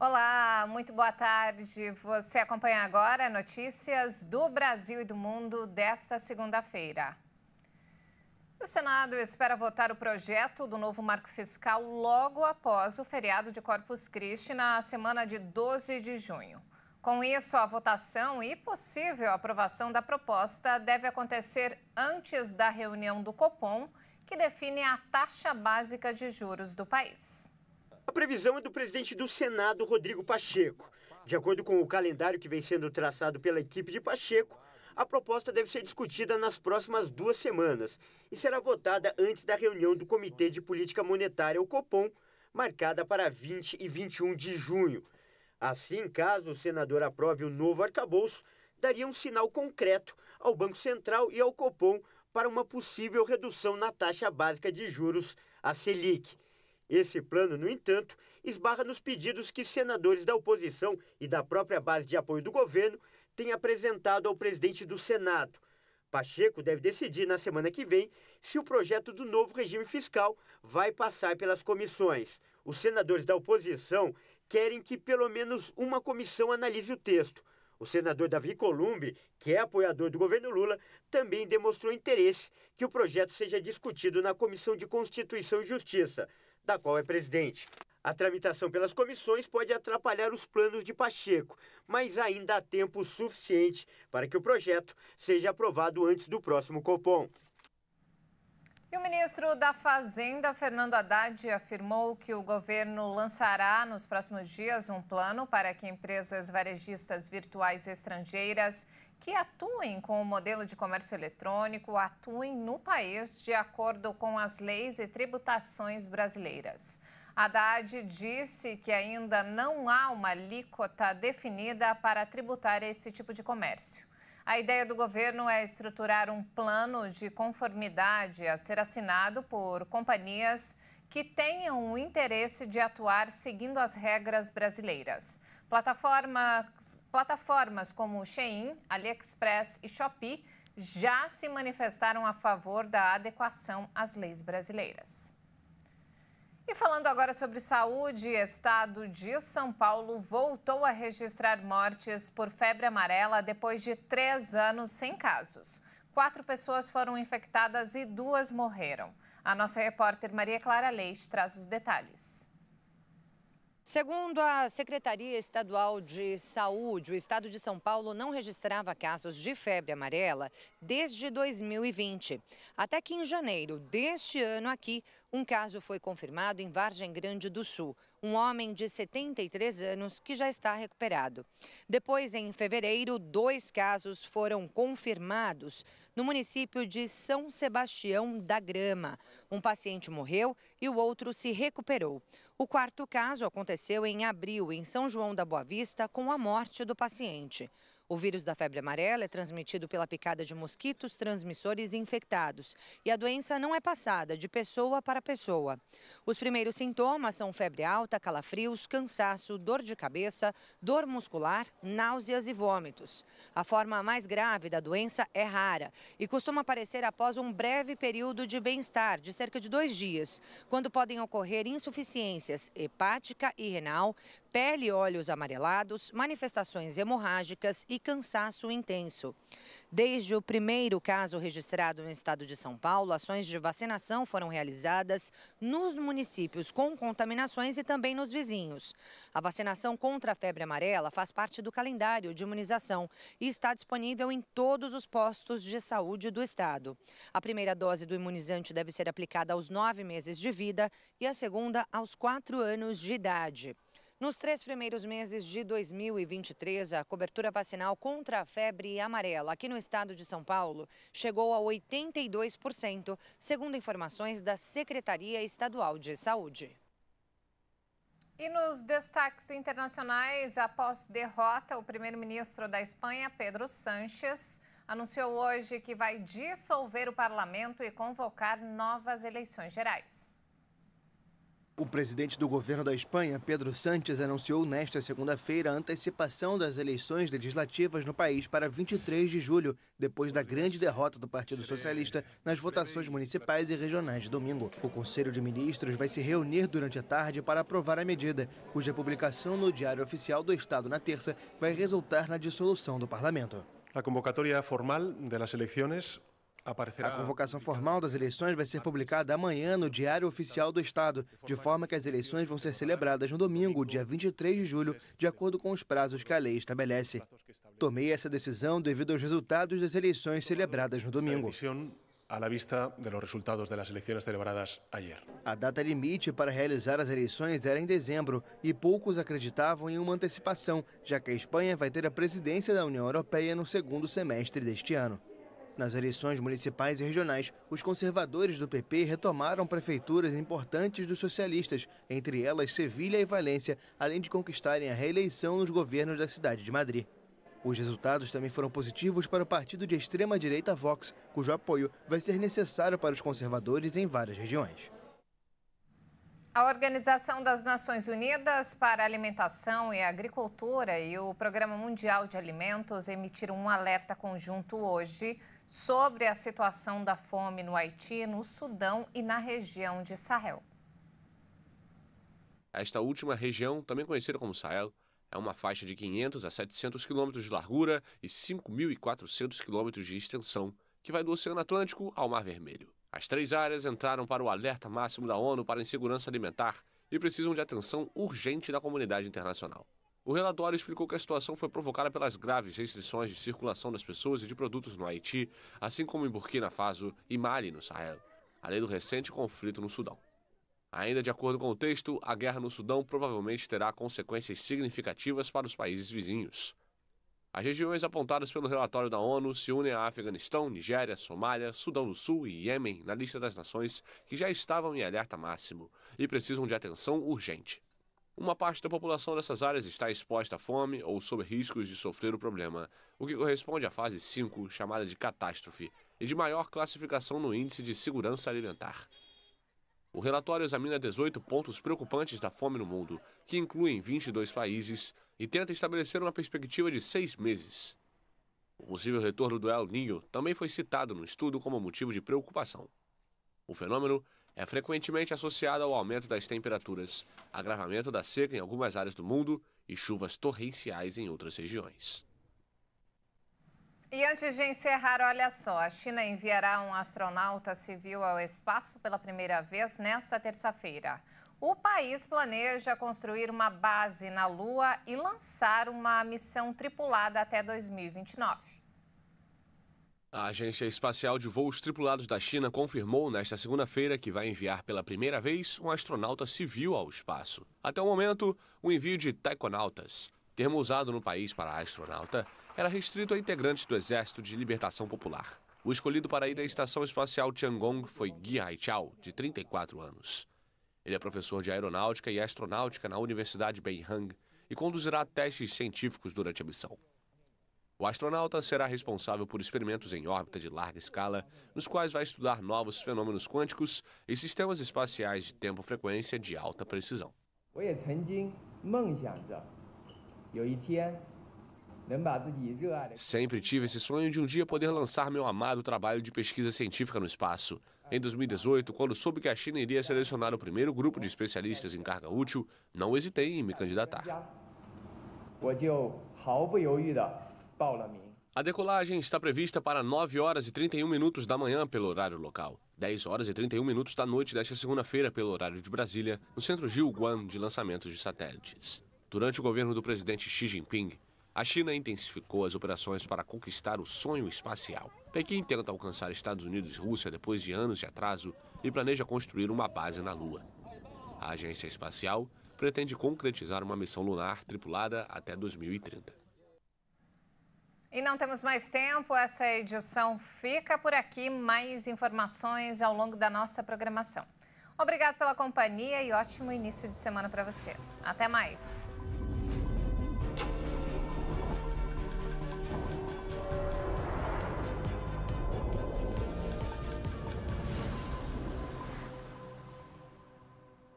Olá, muito boa tarde. Você acompanha agora notícias do Brasil e do mundo desta segunda-feira. O Senado espera votar o projeto do novo marco fiscal logo após o feriado de Corpus Christi na semana de 12 de junho. Com isso, a votação e possível aprovação da proposta deve acontecer antes da reunião do Copom, que define a taxa básica de juros do país. A previsão é do presidente do Senado, Rodrigo Pacheco. De acordo com o calendário que vem sendo traçado pela equipe de Pacheco, a proposta deve ser discutida nas próximas duas semanas e será votada antes da reunião do Comitê de Política Monetária, o COPOM, marcada para 20 e 21 de junho. Assim, caso o senador aprove o novo arcabouço, daria um sinal concreto ao Banco Central e ao Copom para uma possível redução na taxa básica de juros, a Selic. Esse plano, no entanto, esbarra nos pedidos que senadores da oposição e da própria base de apoio do governo têm apresentado ao presidente do Senado. Pacheco deve decidir na semana que vem se o projeto do novo regime fiscal vai passar pelas comissões. Os senadores da oposição querem que pelo menos uma comissão analise o texto. O senador Davi Columbre, que é apoiador do governo Lula, também demonstrou interesse que o projeto seja discutido na Comissão de Constituição e Justiça da qual é presidente. A tramitação pelas comissões pode atrapalhar os planos de Pacheco, mas ainda há tempo suficiente para que o projeto seja aprovado antes do próximo Copom. E o ministro da Fazenda, Fernando Haddad, afirmou que o governo lançará nos próximos dias um plano para que empresas varejistas virtuais estrangeiras que atuem com o modelo de comércio eletrônico atuem no país de acordo com as leis e tributações brasileiras. Haddad disse que ainda não há uma alíquota definida para tributar esse tipo de comércio. A ideia do governo é estruturar um plano de conformidade a ser assinado por companhias que tenham o interesse de atuar seguindo as regras brasileiras. Plataformas, plataformas como Shein, AliExpress e Shopee já se manifestaram a favor da adequação às leis brasileiras. E falando agora sobre saúde, estado de São Paulo voltou a registrar mortes por febre amarela depois de três anos sem casos. Quatro pessoas foram infectadas e duas morreram. A nossa repórter Maria Clara Leite traz os detalhes. Segundo a Secretaria Estadual de Saúde, o estado de São Paulo não registrava casos de febre amarela desde 2020. Até que em janeiro deste ano aqui, um caso foi confirmado em Vargem Grande do Sul um homem de 73 anos que já está recuperado. Depois, em fevereiro, dois casos foram confirmados no município de São Sebastião da Grama. Um paciente morreu e o outro se recuperou. O quarto caso aconteceu em abril, em São João da Boa Vista, com a morte do paciente. O vírus da febre amarela é transmitido pela picada de mosquitos transmissores infectados e a doença não é passada de pessoa para pessoa. Os primeiros sintomas são febre alta, calafrios, cansaço, dor de cabeça, dor muscular, náuseas e vômitos. A forma mais grave da doença é rara e costuma aparecer após um breve período de bem-estar, de cerca de dois dias, quando podem ocorrer insuficiências hepática e renal, pele e olhos amarelados, manifestações hemorrágicas e cansaço intenso. Desde o primeiro caso registrado no estado de São Paulo, ações de vacinação foram realizadas nos municípios com contaminações e também nos vizinhos. A vacinação contra a febre amarela faz parte do calendário de imunização e está disponível em todos os postos de saúde do estado. A primeira dose do imunizante deve ser aplicada aos nove meses de vida e a segunda aos quatro anos de idade. Nos três primeiros meses de 2023, a cobertura vacinal contra a febre amarela aqui no estado de São Paulo chegou a 82%, segundo informações da Secretaria Estadual de Saúde. E nos destaques internacionais, após derrota, o primeiro-ministro da Espanha, Pedro Sánchez, anunciou hoje que vai dissolver o parlamento e convocar novas eleições gerais. O presidente do governo da Espanha, Pedro Sánchez, anunciou nesta segunda-feira a antecipação das eleições legislativas no país para 23 de julho, depois da grande derrota do Partido Socialista nas votações municipais e regionais de domingo. O Conselho de Ministros vai se reunir durante a tarde para aprovar a medida, cuja publicação no Diário Oficial do Estado na terça vai resultar na dissolução do parlamento. A convocatória formal das eleições a convocação formal das eleições vai ser publicada amanhã no Diário Oficial do Estado, de forma que as eleições vão ser celebradas no domingo, dia 23 de julho, de acordo com os prazos que a lei estabelece. Tomei essa decisão devido aos resultados das eleições celebradas no domingo. a la vista de los resultados de las elecciones celebradas ayer. A data limite para realizar as eleições era em dezembro e poucos acreditavam em uma antecipação, já que a Espanha vai ter a presidência da União Europeia no segundo semestre deste ano. Nas eleições municipais e regionais, os conservadores do PP retomaram prefeituras importantes dos socialistas, entre elas Sevilha e Valência, além de conquistarem a reeleição nos governos da cidade de Madrid. Os resultados também foram positivos para o partido de extrema-direita Vox, cujo apoio vai ser necessário para os conservadores em várias regiões. A Organização das Nações Unidas para a Alimentação e Agricultura e o Programa Mundial de Alimentos emitiram um alerta conjunto hoje sobre a situação da fome no Haiti, no Sudão e na região de Sahel. Esta última região, também conhecida como Sahel, é uma faixa de 500 a 700 quilômetros de largura e 5.400 quilômetros de extensão, que vai do Oceano Atlântico ao Mar Vermelho. As três áreas entraram para o alerta máximo da ONU para a insegurança alimentar e precisam de atenção urgente da comunidade internacional. O relatório explicou que a situação foi provocada pelas graves restrições de circulação das pessoas e de produtos no Haiti, assim como em Burkina Faso e Mali, no Sahel, além do recente conflito no Sudão. Ainda de acordo com o texto, a guerra no Sudão provavelmente terá consequências significativas para os países vizinhos. As regiões apontadas pelo relatório da ONU se unem a Afeganistão, Nigéria, Somália, Sudão do Sul e Iêmen na lista das nações que já estavam em alerta máximo e precisam de atenção urgente uma parte da população dessas áreas está exposta à fome ou sob riscos de sofrer o problema, o que corresponde à fase 5, chamada de catástrofe, e de maior classificação no Índice de Segurança Alimentar. O relatório examina 18 pontos preocupantes da fome no mundo, que incluem 22 países, e tenta estabelecer uma perspectiva de seis meses. O possível retorno do El Niño também foi citado no estudo como motivo de preocupação. O fenômeno é frequentemente associada ao aumento das temperaturas, agravamento da seca em algumas áreas do mundo e chuvas torrenciais em outras regiões. E antes de encerrar, olha só, a China enviará um astronauta civil ao espaço pela primeira vez nesta terça-feira. O país planeja construir uma base na Lua e lançar uma missão tripulada até 2029. A Agência Espacial de Voos Tripulados da China confirmou nesta segunda-feira que vai enviar pela primeira vez um astronauta civil ao espaço. Até o momento, o envio de taikonautas, termo usado no país para astronauta, era restrito a integrantes do Exército de Libertação Popular. O escolhido para ir à Estação Espacial Tiangong foi Gui Haichao, de 34 anos. Ele é professor de aeronáutica e astronáutica na Universidade Beihang e conduzirá testes científicos durante a missão. O astronauta será responsável por experimentos em órbita de larga escala, nos quais vai estudar novos fenômenos quânticos e sistemas espaciais de tempo-frequência de alta precisão. Sempre tive esse sonho de um dia poder lançar meu amado trabalho de pesquisa científica no espaço. Em 2018, quando soube que a China iria selecionar o primeiro grupo de especialistas em carga útil, não hesitei em me candidatar. 我就毫不犹豫地 Paula Min. A decolagem está prevista para 9 horas e 31 minutos da manhã pelo horário local, 10 horas e 31 minutos da noite desta segunda-feira pelo horário de Brasília, no centro Guan de lançamentos de satélites. Durante o governo do presidente Xi Jinping, a China intensificou as operações para conquistar o sonho espacial. Pequim tenta alcançar Estados Unidos e Rússia depois de anos de atraso e planeja construir uma base na Lua. A agência espacial pretende concretizar uma missão lunar tripulada até 2030. E não temos mais tempo, essa edição fica por aqui. Mais informações ao longo da nossa programação. Obrigado pela companhia e ótimo início de semana para você. Até mais!